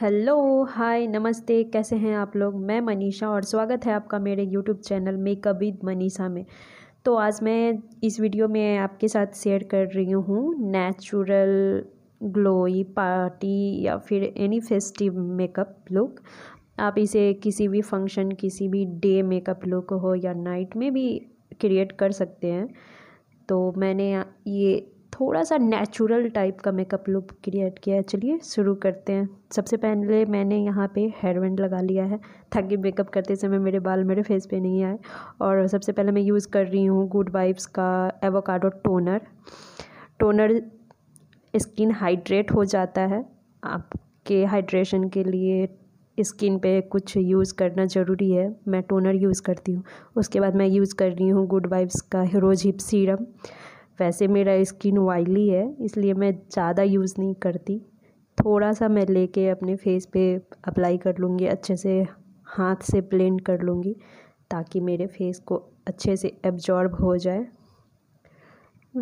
hello hi नमस्ते कैसे हैं आप लोग मैं मनीषा और स्वागत है आपका मेरे YouTube channel makeup with Manisha में तो आज मैं इस वीडियो में आपके साथ शेयर कर रही हूँ नेचुरल ग्लोई पार्टी या फिर एनी फेस्टिव मेकअप लुक आप इसे किसी भी फंक्शन किसी भी डे मेकअप लुक हो या नाइट में भी क्रिएट कर सकते हैं तो मैंने ये थोड़ा सा नेचुरल टाइप का मेकअप लुक क्रिएट किया है चलिए शुरू करते हैं सबसे पहले मैंने यहाँ पे हेयर बैंड लगा लिया है ताकि मेकअप करते समय मेरे बाल मेरे फेस पे नहीं आए और सबसे पहले मैं यूज़ कर रही हूँ गुड वाइब्स का avocado toner toner skin hydrate हो जाता है आपके हाइड्रेशन के लिए स्किन पे कुछ यूज़ करना ज़रूरी है मैं टोनर यूज़ करती हूँ उसके बाद मैं यूज़ कर रही हूँ गुड वाइब्स का हिरोजिप हिप सीरम वैसे मेरा स्किन वाइली है इसलिए मैं ज़्यादा यूज़ नहीं करती थोड़ा सा मैं लेके अपने फेस पे अप्लाई कर लूँगी अच्छे से हाथ से ब्लेंड कर लूँगी ताकि मेरे फेस को अच्छे से एब्जॉर्ब हो जाए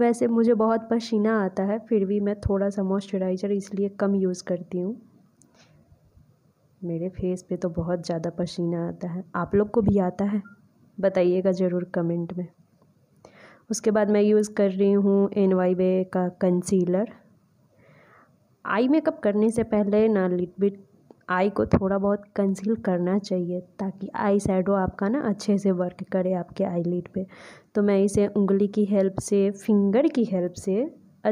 वैसे मुझे बहुत पसीना आता है फिर भी मैं थोड़ा सा मॉइस्चराइज़र इसलिए कम यूज़ करती हूँ मेरे फेस पे तो बहुत ज़्यादा पसीना आता है आप लोग को भी आता है बताइएगा ज़रूर कमेंट में उसके बाद मैं यूज़ कर रही हूँ एन वाई वे का कंसीलर आई मेकअप करने से पहले ना लिट बिट आई को थोड़ा बहुत कंसील करना चाहिए ताकि आई शेडो आपका ना अच्छे से वर्क करे आपके आई लिड पर तो मैं इसे उंगली की हेल्प से फिंगर की हेल्प से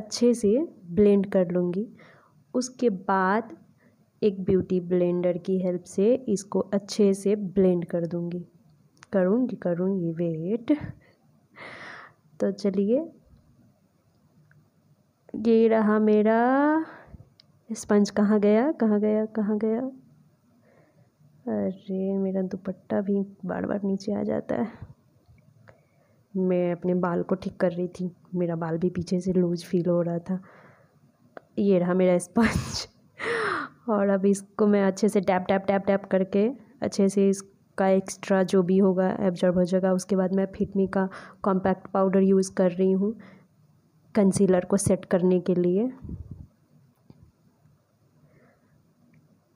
अच्छे से ब्लेंड कर लूँगी उसके बाद एक ब्यूटी ब्लेंडर की हेल्प से इसको अच्छे से ब्लेंड कर दूँगी करूँगी करूँगी वेट तो चलिए ये रहा मेरा स्पंज कहाँ गया कहाँ गया कहाँ गया अरे मेरा दुपट्टा भी बार बार नीचे आ जाता है मैं अपने बाल को ठीक कर रही थी मेरा बाल भी पीछे से लूज फील हो रहा था ये रहा मेरा स्पंज और अब इसको मैं अच्छे से टैप टैप टैप टैप करके अच्छे से इस का एक्स्ट्रा जो भी होगा एब्जॉर्ब हो जाएगा उसके बाद मैं फिटमी का कॉम्पैक्ट पाउडर यूज़ कर रही हूँ कंसीलर को सेट करने के लिए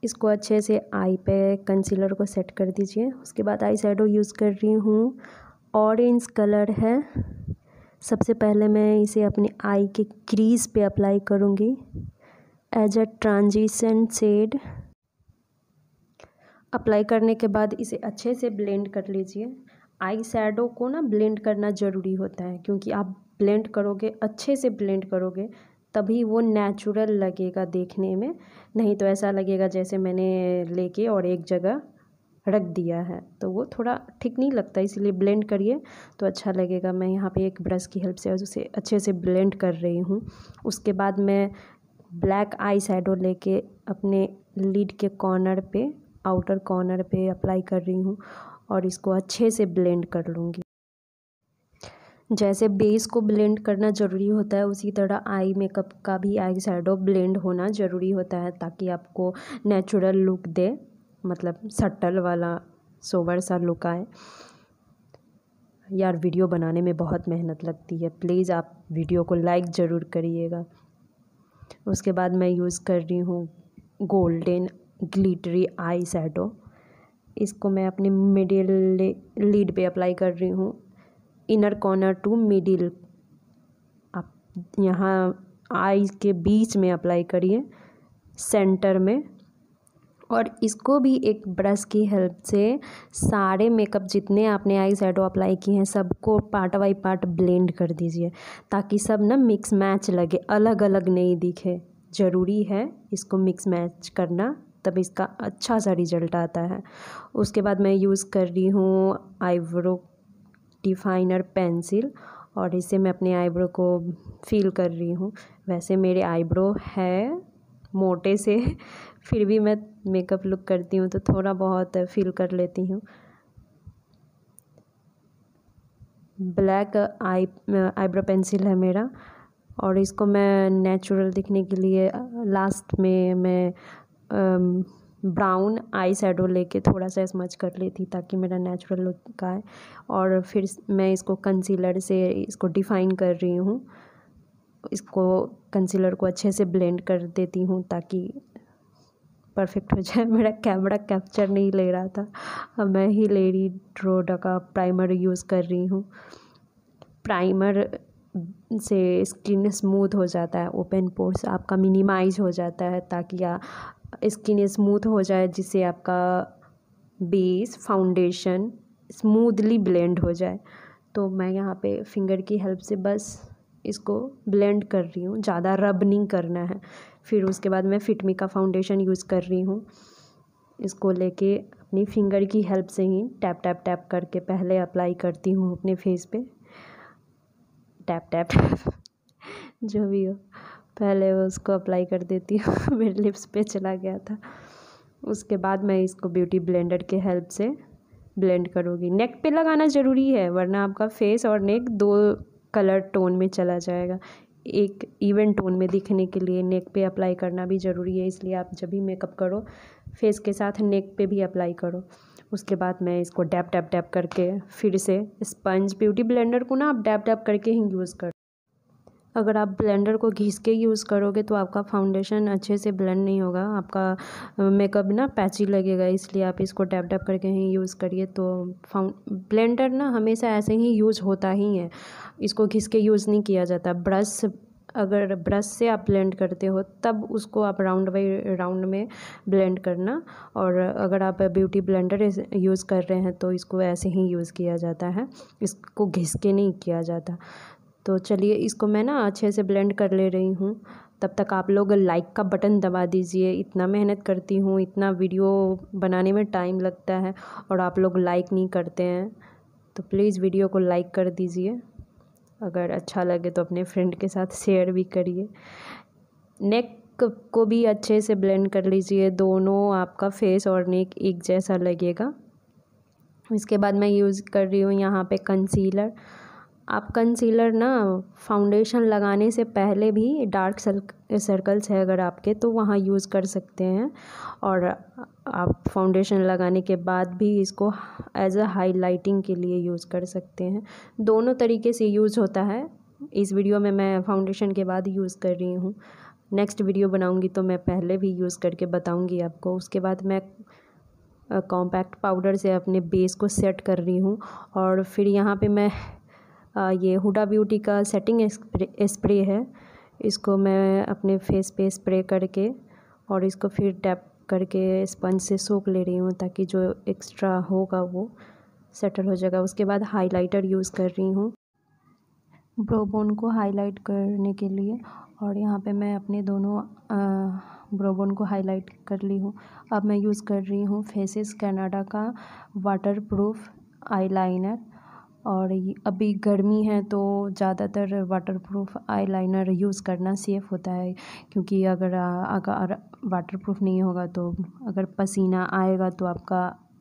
इसको अच्छे से आई पे कंसीलर को सेट कर दीजिए उसके बाद आई शेडो यूज़ कर रही हूँ ऑरेंज कलर है सबसे पहले मैं इसे अपने आई के क्रीज पे अप्लाई करूँगी as a transition shade apply करने के बाद इसे अच्छे से ब्लेंड कर लीजिए आई सैडो को ना ब्लेंड करना ज़रूरी होता है क्योंकि आप ब्लेंड करोगे अच्छे से ब्लेंड करोगे तभी वो नेचुरल लगेगा देखने में नहीं तो ऐसा लगेगा जैसे मैंने लेके और एक जगह रख दिया है तो वो थोड़ा ठीक नहीं लगता इसलिए ब्लेंड करिए तो अच्छा लगेगा मैं यहाँ पे एक ब्रश की हेल्प से उसे अच्छे से ब्लेंड कर रही हूँ उसके बाद मैं ब्लैक आई शेडो लेके अपने लीड के कॉर्नर पे आउटर कॉर्नर पे अप्लाई कर रही हूँ और इसको अच्छे से ब्लेंड कर लूँगी जैसे बेस को ब्लेंड करना ज़रूरी होता है उसी तरह आई मेकअप का भी आई शेडो ब्लेंड होना ज़रूरी होता है ताकि आपको नेचुरल लुक दे मतलब सटल वाला सोवर सा लुक आए यार वीडियो बनाने में बहुत मेहनत लगती है प्लीज़ आप वीडियो को लाइक ज़रूर करिएगा उसके बाद मैं यूज़ कर रही हूँ गोल्डन ग्लिटरी आई सैडो इसको मैं अपने मिडिल लीड पे अप्लाई कर रही हूँ इनर कॉर्नर टू मिडिल आप यहाँ आई के बीच में अप्लाई करिए सेंटर में और इसको भी एक ब्रश की हेल्प से सारे मेकअप जितने आपने आई सैडो अप्लाई किए हैं सबको पार्ट बाई पार्ट ब्लेंड कर दीजिए ताकि सब ना मिक्स मैच लगे अलग अलग नहीं दिखे ज़रूरी है इसको मिक्स मैच करना तब इसका अच्छा सा रिजल्ट आता है उसके बाद मैं यूज़ कर रही हूँ आईब्रो डिफाइनर पेंसिल और इसे मैं अपने आईब्रो को फील कर रही हूँ वैसे मेरे आईब्रो है मोटे से फिर भी मैं मेकअप लुक करती हूँ तो थोड़ा बहुत फील कर लेती हूँ ब्लैक आई आईब्रो पेंसिल है मेरा और इसको मैं नेचुरल दिखने के लिए लास्ट में मैं ब्राउन आई शेडो लेके थोड़ा सा स्मच कर ली थी ताकि मेरा नेचुरल लुक आए और फिर मैं इसको कंसीलर से इसको डिफ़ाइन कर रही हूँ इसको कंसीलर को अच्छे से ब्लेंड कर देती हूँ ताकि परफेक्ट हो जाए मेरा कैमरा कैप्चर नहीं ले रहा था अब मैं ही लेडी ड्रोडा का प्राइमर यूज़ कर रही हूँ प्राइमर से स्किन स्मूथ हो जाता है ओपन पोर्स आपका मिनिमाइज हो जाता है ताकि स्किन स्मूथ हो जाए जिससे आपका बेस फाउंडेशन स्मूथली ब्लेंड हो जाए तो मैं यहाँ पे फिंगर की हेल्प से बस इसको ब्लेंड कर रही हूँ ज़्यादा रब नहीं करना है फिर उसके बाद मैं फिटमी का फाउंडेशन यूज़ कर रही हूँ इसको लेके अपनी फिंगर की हेल्प से ही टैप टैप टैप करके पहले अप्लाई करती हूँ अपने फेस पे टैप टैप जो भी हो पहले उसको अप्लाई कर देती हूँ मेरे लिप्स पे चला गया था उसके बाद मैं इसको ब्यूटी ब्लेंडर के हेल्प से ब्लेंड करूँगी नेक पे लगाना ज़रूरी है वरना आपका फेस और नेक दो कलर टोन में चला जाएगा एक इवन टोन में दिखने के लिए नेक पे अप्लाई करना भी ज़रूरी है इसलिए आप जब भी मेकअप करो फेस के साथ नेक पे भी अप्लाई करो उसके बाद मैं इसको डैप डैप डैप करके फिर से स्पंज ब्यूटी ब्लेंडर को ना आप डैप डैप करके ही यूज़ कर अगर आप ब्लेंडर को घिस के यूज़ करोगे तो आपका फाउंडेशन अच्छे से ब्लेंड नहीं होगा आपका मेकअप ना पैची लगेगा इसलिए आप इसको टैप टैप करके ही यूज़ करिए तो फाउंड ब्लेंडर ना हमेशा ऐसे ही यूज़ होता ही है इसको घिस के यूज़ नहीं किया जाता ब्रश अगर ब्रश से आप ब्लेंड करते हो तब उसको आप राउंड बाई राउंड में ब्लेंड करना और अगर आप ब्यूटी ब्लेंडर यूज़ कर रहे हैं तो इसको ऐसे ही यूज़ किया जाता है इसको घिस के नहीं किया जाता तो चलिए इसको मैं ना अच्छे से ब्लेंड कर ले रही हूँ तब तक आप लोग लाइक का बटन दबा दीजिए इतना मेहनत करती हूँ इतना वीडियो बनाने में टाइम लगता है और आप लोग लाइक नहीं करते हैं तो प्लीज़ वीडियो को लाइक कर दीजिए अगर अच्छा लगे तो अपने फ्रेंड के साथ शेयर भी करिए नेक को भी अच्छे से ब्लेंड कर लीजिए दोनों आपका फेस और नेक एक जैसा लगेगा इसके बाद मैं यूज़ कर रही हूँ यहाँ पे कंसीलर आप कंसीलर ना फाउंडेशन लगाने से पहले भी डार्क सर्कल्स है अगर आपके तो वहाँ यूज़ कर सकते हैं और आप फाउंडेशन लगाने के बाद भी इसको एज अ हाइलाइटिंग के लिए यूज़ कर सकते हैं दोनों तरीके से यूज़ होता है इस वीडियो में मैं फाउंडेशन के बाद यूज़ कर रही हूँ नेक्स्ट वीडियो बनाऊँगी तो मैं पहले भी यूज़ करके बताऊँगी आपको उसके बाद मैं कॉम्पैक्ट पाउडर से अपने बेस को सेट कर रही हूँ और फिर यहाँ पे मैं ये हुडा ब्यूटी का सेटिंग स्प्रे है इसको मैं अपने फेस पे स्प्रे करके और इसको फिर टैप करके स्पंज से सोख ले रही हूँ ताकि जो एक्स्ट्रा होगा वो सेटल हो जाएगा उसके बाद हाइलाइटर यूज़ कर रही हूँ ब्रोबोन को हाईलाइट करने के लिए और यहाँ पे मैं अपने दोनों ब्रोबोन को हाईलाइट कर ली हूँ अब मैं यूज़ कर रही हूँ फेसिस कनाडा का वाटर प्रूफ आई लाइनर और अभी गर्मी है तो ज़्यादातर वाटरप्रूफ़ आईलाइनर यूज़ करना सेफ़ होता है क्योंकि अगर अगर वाटरप्रूफ़ नहीं होगा तो अगर पसीना आएगा तो आपका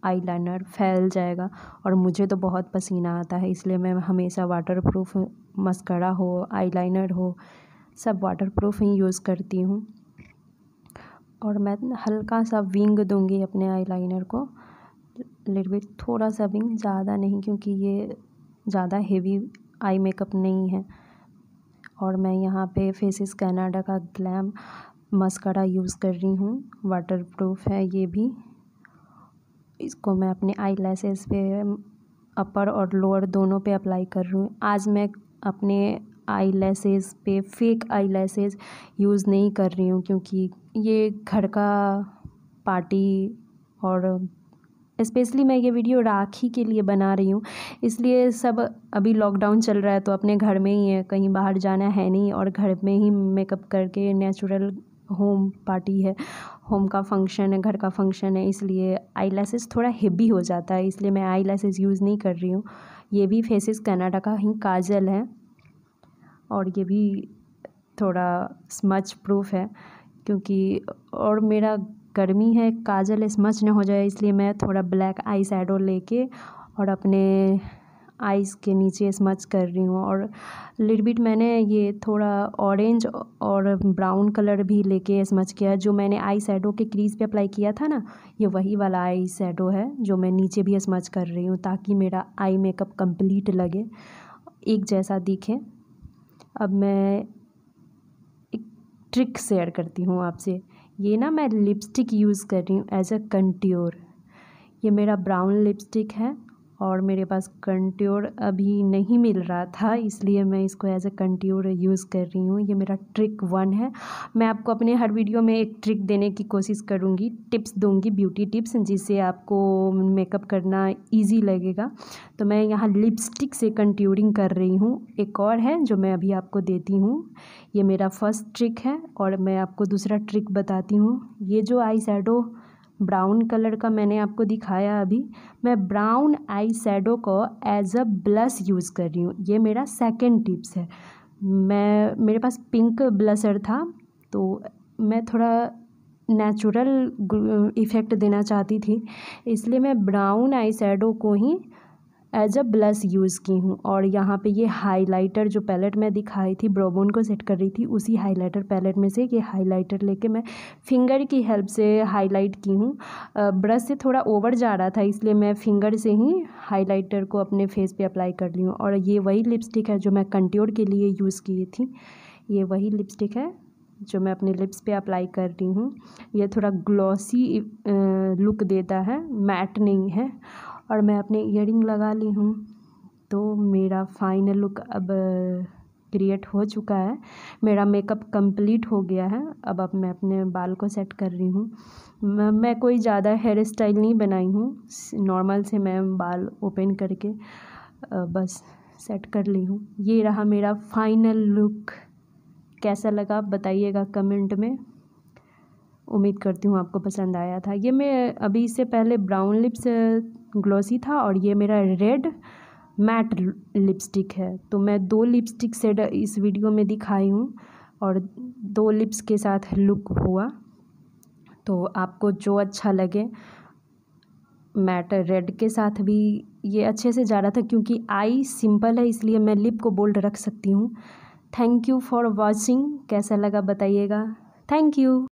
आईलाइनर फैल जाएगा और मुझे तो बहुत पसीना आता है इसलिए मैं हमेशा वाटरप्रूफ़ मस्करा हो आईलाइनर हो सब वाटरप्रूफ़ ही यूज़ करती हूँ और मैं हल्का सा विंग दूँगी अपने आईलाइनर को लिटिल थोड़ा सा विंग ज़्यादा नहीं क्योंकि ये ज़्यादा हेवी आई मेकअप नहीं है और मैं यहाँ पे फेसिस कैनाडा का ग्लैम मस्करा यूज़ कर रही हूँ वाटरप्रूफ है ये भी इसको मैं अपने आई लैसेस पे अपर और लोअर दोनों पे अप्लाई कर रही हूँ आज मैं अपने आई लैसेस पे फेक आई लैसेस यूज़ नहीं कर रही हूँ क्योंकि ये घर का पार्टी और स्पेशली मैं ये वीडियो राखी के लिए बना रही हूँ इसलिए सब अभी लॉकडाउन चल रहा है तो अपने घर में ही है कहीं बाहर जाना है नहीं और घर में ही मेकअप करके नेचुरल होम पार्टी है होम का फंक्शन है घर का फंक्शन है इसलिए आई लैसेस थोड़ा हेवी हो जाता है इसलिए मैं आई लैसेस यूज़ नहीं कर रही हूँ ये भी फेसिस कनाडा का ही काजल है और ये भी थोड़ा स्मच प्रूफ है क्योंकि और मेरा गर्मी है काजल स्मच ना हो जाए इसलिए मैं थोड़ा ब्लैक आई शेडो लेके और अपने आईज के नीचे स्मच कर रही हूँ और लिटबिट मैंने ये थोड़ा ऑरेंज और ब्राउन कलर भी लेके स्मच किया जो मैंने आई शेडो के क्रीज़ पे अप्लाई किया था ना ये वही वाला आई शेडो है जो मैं नीचे भी स्मच कर रही हूँ ताकि मेरा आई मेकअप कंप्लीट लगे एक जैसा दिखे अब मैं एक ट्रिक शेयर करती हूँ आपसे ये ना मैं लिपस्टिक यूज़ कर रही हूँ एज़ अ कंट्योर ये मेरा ब्राउन लिपस्टिक है और मेरे पास कंट्योर अभी नहीं मिल रहा था इसलिए मैं इसको एज ए कंट्योर यूज़ कर रही हूँ ये मेरा ट्रिक वन है मैं आपको अपने हर वीडियो में एक ट्रिक देने की कोशिश करूँगी टिप्स दूँगी ब्यूटी टिप्स जिससे आपको मेकअप करना ईजी लगेगा तो मैं यहाँ लिपस्टिक से कंट्योरिंग कर रही हूँ एक और है जो मैं अभी आपको देती हूँ ये मेरा फर्स्ट ट्रिक है और मैं आपको दूसरा ट्रिक बताती हूँ ये जो आई ब्राउन कलर का मैंने आपको दिखाया अभी मैं ब्राउन आई शेडो को एज अ ब्लश यूज़ कर रही हूँ ये मेरा सेकेंड टिप्स है मैं मेरे पास पिंक ब्लशर था तो मैं थोड़ा नेचुरल इफ़ेक्ट देना चाहती थी इसलिए मैं ब्राउन आई शेडो को ही एज अ ब्लश यूज़ की हूँ और यहाँ पे ये हाइलाइटर जो पैलेट मैं दिखाई थी ब्रोबोन को सेट कर रही थी उसी हाइलाइटर पैलेट में से ये हाइलाइटर लेके मैं फिंगर की हेल्प से हाईलाइट की हूँ ब्रश से थोड़ा ओवर जा रहा था इसलिए मैं फिंगर से ही हाइलाइटर को अपने फेस पर अप्लाई कर ली हूँ और ये वही लिपस्टिक है जो मैं कंट्योर के लिए यूज़ की थी ये वही लिपस्टिक है जो मैं अपने लिप्स पे अप्लाई कर रही हूँ ये थोड़ा ग्लॉसी लुक देता है मैट नहीं है और मैं अपने इयर लगा ली हूँ तो मेरा फ़ाइनल लुक अब क्रिएट हो चुका है मेरा मेकअप कंप्लीट हो गया है अब अब मैं अपने बाल को सेट कर रही हूँ मैं कोई ज़्यादा हेयर स्टाइल नहीं बनाई हूँ नॉर्मल से मैं बाल ओपन करके बस सेट कर ली हूँ ये रहा मेरा फाइनल लुक कैसा लगा बताइएगा कमेंट में उम्मीद करती हूँ आपको पसंद आया था ये मैं अभी इससे पहले ब्राउन लिप्स ग्लॉसी था और ये मेरा रेड मैट लिपस्टिक है तो मैं दो लिपस्टिक सेड इस वीडियो में दिखाई हूँ और दो लिप्स के साथ लुक हुआ तो आपको जो अच्छा लगे मैट रेड के साथ भी ये अच्छे से जा रहा था क्योंकि आई सिंपल है इसलिए मैं लिप को बोल्ड रख सकती हूँ थैंक यू फॉर वॉचिंग कैसा लगा बताइएगा थैंक यू